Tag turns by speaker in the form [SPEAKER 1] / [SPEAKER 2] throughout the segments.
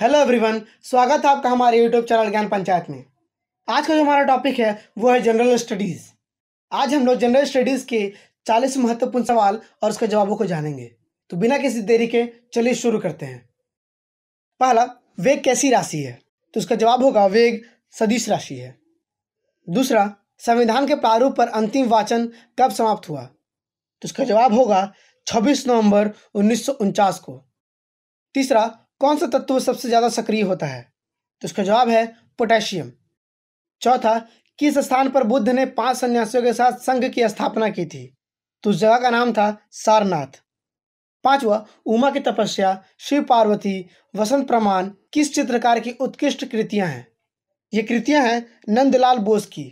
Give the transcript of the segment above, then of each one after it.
[SPEAKER 1] hello everyone स्वागत है आपका हमारे यूट्यूब चैनल ज्ञान पंचायत में आज का जो हमारा टॉपिक है वो है जनरल स्टडीज़ आज हम लोग जनरल स्टडीज़ के चालीस महत्वपूर्ण सवाल और उसके जवाबों को जानेंगे तो बिना किसी देरी के चलिए शुरू करते हैं पहला वेग कैसी राशि है तो उसका जवाब होगा वेग सदिश राशि है दूसरा संविधान के प्रारूप पर अंतिम वाचन कब समाप्त हुआ तो उसका जवाब होगा छब्बीस नवंबर उन्नीस को तीसरा कौन सा तत्व सबसे ज़्यादा सक्रिय होता है तो इसका जवाब है पोटेशियम चौथा किस स्थान पर बुद्ध ने पांच सन्यासियों के साथ संघ की स्थापना की थी तो उस जगह का नाम था सारनाथ पांचवा उमा की तपस्या शिव पार्वती वसंत प्रमाण किस चित्रकार की उत्कृष्ट कृतियां हैं ये कृतियां हैं नंदलाल बोस की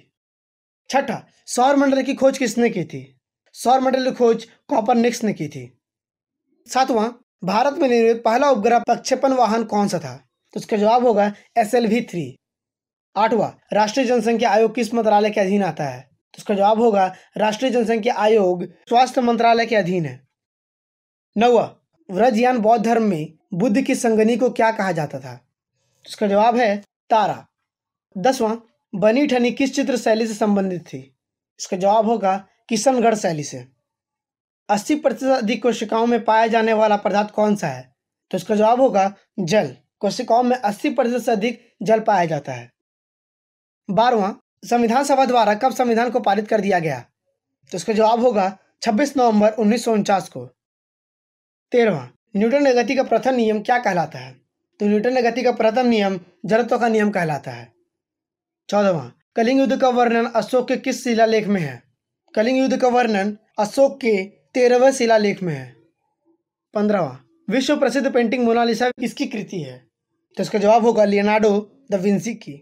[SPEAKER 1] छठा सौर मंडल की खोज किसने की थी सौर मंडल की खोज कॉपर निक्स ने की थी सातवां भारत में निर्मित पहला उपग्रह प्रक्षेपण वाहन कौन सा था तो इसका जवाब होगा एस एल वी थ्री आठवा राष्ट्रीय जनसंख्या आयोग किस मंत्रालय के अधीन आता है तो इसका जवाब होगा राष्ट्रीय जनसंख्या आयोग स्वास्थ्य मंत्रालय के अधीन है नौवा व्रजयान बौद्ध धर्म में बुद्ध की संगनी को क्या कहा जाता था तो इसका जवाब है तारा दसवा बनी ठनी किस चित्र शैली से संबंधित थी इसका जवाब होगा किशनगढ़ शैली से अस्सी प्रतिशत अधिक कोशिकाओं में पाया जाने वाला पदार्थ कौन सा है तो इसका जवाब होगा जल कोशिकाओं में अस्सी प्रतिशत से अधिक जल पाया जाता है बारवा संविधान सभा द्वारा कब संविधान को पारित कर दिया गया तो इसका जवाब होगा 26 नवंबर उन्नीस को तेरवा न्यूटन ने गति का प्रथम नियम क्या कहलाता है तो न्यूटन ने गति का प्रथम नियम जड़त्व का नियम कहलाता है चौदहवा कलिंग युद्ध का वर्णन अशोक के किस शिलालेख में है कलिंग युद्ध का वर्णन अशोक के तेरहवें शिलालेख में है पंद्रहवा विश्व प्रसिद्ध पेंटिंग मोनालिसा किसकी कृति है तो इसका जवाब होगा लियोनार्डो द विंसी की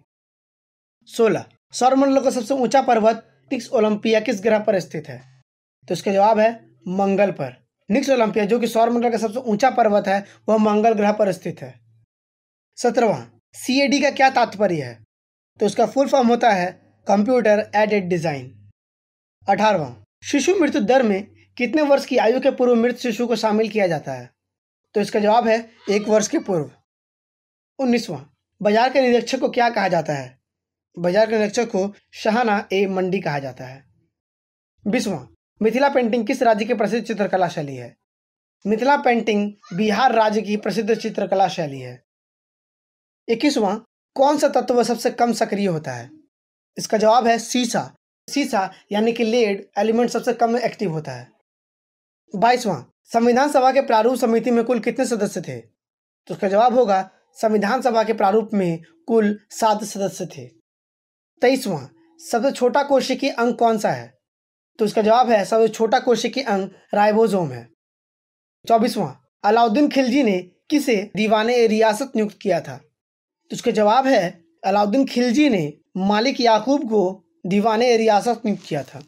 [SPEAKER 1] सोलह सौरमंडल का सबसे ऊंचा पर्वत निक्स ओलंपिया किस ग्रह पर स्थित है तो इसका जवाब है मंगल पर निक्स ओलंपिया जो कि सौरमंडल का सबसे ऊंचा पर्वत है वह मंगल ग्रह पर स्थित है सत्रहवा सी का क्या तात्पर्य है तो उसका फुल फॉर्म होता है कंप्यूटर एडेड डिज़ाइन अठारवा शिशु मृत्यु दर में कितने वर्ष की आयु के पूर्व मृत शिशु को शामिल किया जाता है तो इसका जवाब है एक वर्ष के पूर्व उन्नीसवां बाजार के निरीक्षक को क्या कहा जाता है बाजार के निरीक्षक को शाहना ए मंडी कहा जाता है बीसवां मिथिला पेंटिंग किस राज्य की प्रसिद्ध चित्रकला शैली है मिथिला पेंटिंग बिहार राज्य की प्रसिद्ध चित्रकला शैली है इक्कीसवां कौन सा तत्व सबसे कम सक्रिय होता है इसका जवाब है सीसा सीसा यानी कि लेड एलिमेंट सबसे कम एक्टिव होता है बाईसवां संविधान सभा के प्रारूप समिति में कुल कितने सदस्य थे तो उसका जवाब होगा संविधान सभा के प्रारूप में कुल सात सदस्य थे तेईसवां सबसे छोटा कोशिकीय अंग कौन सा है तो इसका जवाब है सबसे छोटा कोशिकीय अंग राइबोसोम है चौबीसवां अलाउद्दीन खिलजी ने किसे दीवाने रियासत नियुक्त किया था तो उसका जवाब है अलाउद्दीन खिलजी ने मालिक याकूब को दीवाने रियासत नियुक्त किया था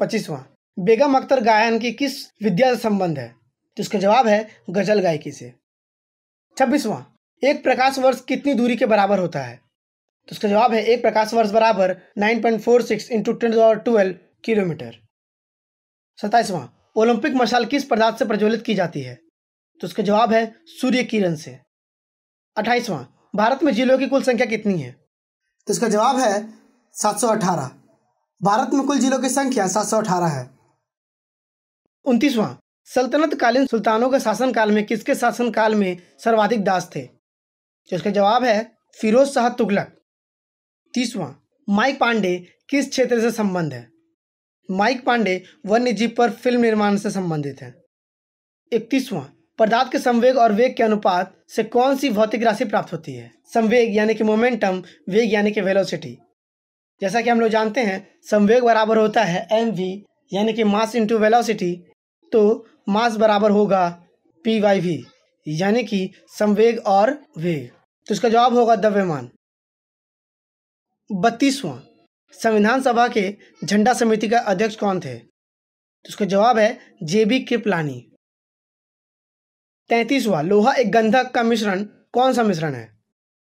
[SPEAKER 1] पच्चीसवां बेगम अख्तर गायन की किस विद्या से संबंध है तो इसका जवाब है गजल गायकी से छब्बीसवां एक प्रकाश वर्ष कितनी दूरी के बराबर होता है तो इसका जवाब है एक प्रकाश वर्ष बराबर nine point four six into ten twelve kilometre सताइसवां ओलंपिक मशाल किस पदार्थ से प्रज्वलित की जाती है तो उसका जवाब है सूर्य किरण से अट्ठाईसवां भारत में जिलों की कुल संख्या कितनी है तो इसका जवाब है सात सौ अठारह भारत में कुल जिलों की संख्या सात सौ अठारह है उनतीसवां सल्तनत कालीन सुल्तानों के शासनकाल में किसके शासनकाल में सर्वाधिक दास थे जिसका तो जवाब है फिरोज शाह तुगलक तीसवां माइक पांडे किस क्षेत्र से संबंध है माइक पांडे वन्य जीव पर फिल्म निर्माण से संबंधित हैं इकतीसवां पदार्थ के संवेग और वेग के अनुपात से कौन सी भौतिक राशि प्राप्त होती है संवेग यानी कि मोमेंटम वेग यानी कि वेलोसिटी जैसा कि हम लोग जानते हैं संवेग बराबर होता है एम वी यानी कि मास इंटू वेलोसिटी तो मास बराबर होगा पी वाई वी यानी कि संवेग और वेग तो इसका जवाब होगा द्रव्यमान बत्तीसवां संविधान सभा के झंडा समिति का अध्यक्ष कौन थे तो इसका जवाब है जे बी कृपलानी तैंतीसवा लोहा एक गंधक का मिश्रण कौन सा मिश्रण है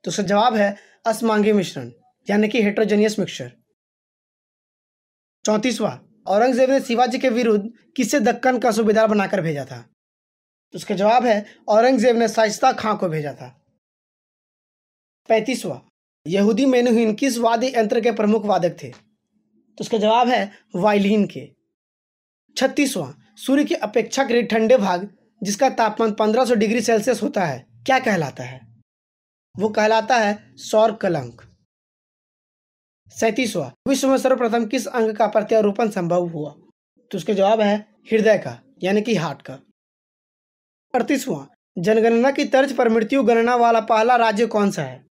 [SPEAKER 1] तो उसका जवाब है असमांगी मिश्रण यानी कि हेट्रोजेनियस मिक्सचर चौंतीसवा औरंगजेब ने शिवाजी के विरुद्ध किसे दक्कन का सूबेदार बनाकर भेजा था तो उसका जवाब है औरंगजेब ने साइस्ता खां को भेजा था पैंतीसवा यहूदी मेनुहिन किस वाद्य यंत्र के प्रमुख वादक थे तो उसका जवाब है वायलिन के छत्तीसवां सूर्य की अपेक्षाकृत ठंडे भाग जिसका तापमान 1500 डिग्री सेल्सियस होता है क्या कहलाता है वो कहलाता है सौर कलंक सैतीसवा विश्व में सर्वप्रथम किस अंग का प्रत्यारोपण संभव हुआ तो उसका जवाब है हृदय का यानी कि हार्ट का अड़तीसवा जनगणना की तर्ज पर मृत्यु गणना वाला पहला राज्य कौन सा है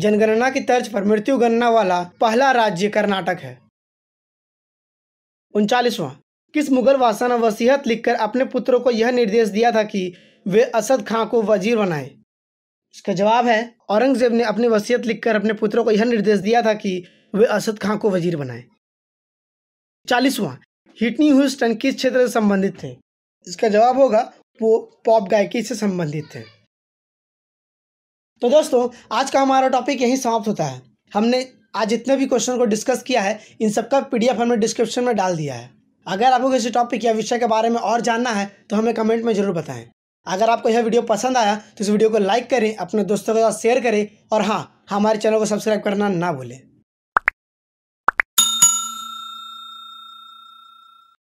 [SPEAKER 1] जनगणना की तर्ज पर मृत्यु गणना वाला पहला राज्य कर्नाटक है उनचालीसवां किस मुगल वासना वसीहत लिखकर अपने पुत्रों को यह निर्देश दिया था कि वे असद खां को वजीर बनाए इसका जवाब है औरंगजेब ने अपनी वसीयत लिखकर अपने पुत्रों को यह निर्देश दिया था कि वे असद खां को वजीर बनाए चालीसवां हिटनी ह्यूस्टन किस क्षेत्र से संबंधित थे इसका जवाब होगा वो पॉप गायकी से संबंधित थे तो दोस्तों आज का हमारा टॉपिक यहीं समाप्त होता है हमने आज जितने भी क्वेश्चन को डिस्कस किया है इन सबका पीडीएफ हमने डिस्क्रिप्शन में डाल दिया है अगर आपको किसी टॉपिक या विषय के बारे में और जानना है तो हमें कमेंट में ज़रूर बताएं अगर आपको यह वीडियो पसंद आया तो इस वीडियो को लाइक करें अपने दोस्तों के साथ शेयर करें और हाँ हमारे चैनल को सब्सक्राइब करना ना भूलें